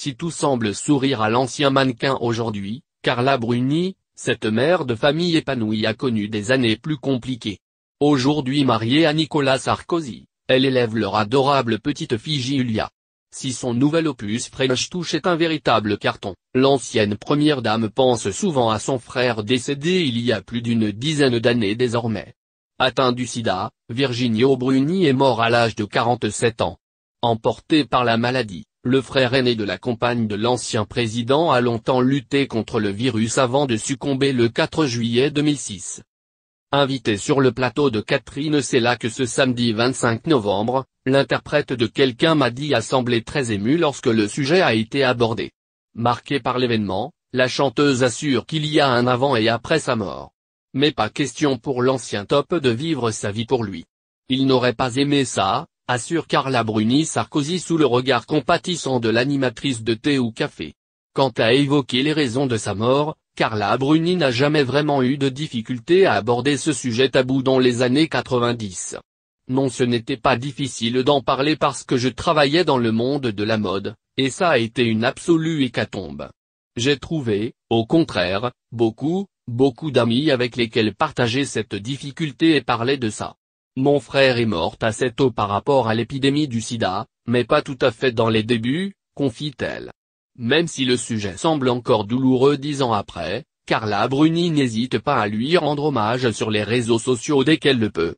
Si tout semble sourire à l'ancien mannequin aujourd'hui, Carla Bruni, cette mère de famille épanouie a connu des années plus compliquées. Aujourd'hui mariée à Nicolas Sarkozy, elle élève leur adorable petite fille Julia. Si son nouvel opus French Touch est un véritable carton, l'ancienne première dame pense souvent à son frère décédé il y a plus d'une dizaine d'années désormais. Atteint du sida, Virginio Bruni est mort à l'âge de 47 ans. Emporté par la maladie, le frère aîné de la compagne de l'ancien président a longtemps lutté contre le virus avant de succomber le 4 juillet 2006. Invité sur le plateau de Catherine là que ce samedi 25 novembre, l'interprète de Quelqu'un m'a dit a semblé très ému lorsque le sujet a été abordé. Marqué par l'événement, la chanteuse assure qu'il y a un avant et après sa mort. Mais pas question pour l'ancien top de vivre sa vie pour lui. Il n'aurait pas aimé ça, assure Carla Bruni Sarkozy sous le regard compatissant de l'animatrice de thé ou café. Quant à évoquer les raisons de sa mort, Carla Bruni n'a jamais vraiment eu de difficulté à aborder ce sujet tabou dans les années 90. Non ce n'était pas difficile d'en parler parce que je travaillais dans le monde de la mode, et ça a été une absolue hécatombe. J'ai trouvé, au contraire, beaucoup, beaucoup d'amis avec lesquels partager cette difficulté et parler de ça. Mon frère est mort assez tôt par rapport à l'épidémie du sida, mais pas tout à fait dans les débuts, confie-t-elle. Même si le sujet semble encore douloureux dix ans après, Carla Bruni n'hésite pas à lui rendre hommage sur les réseaux sociaux dès qu'elle le peut.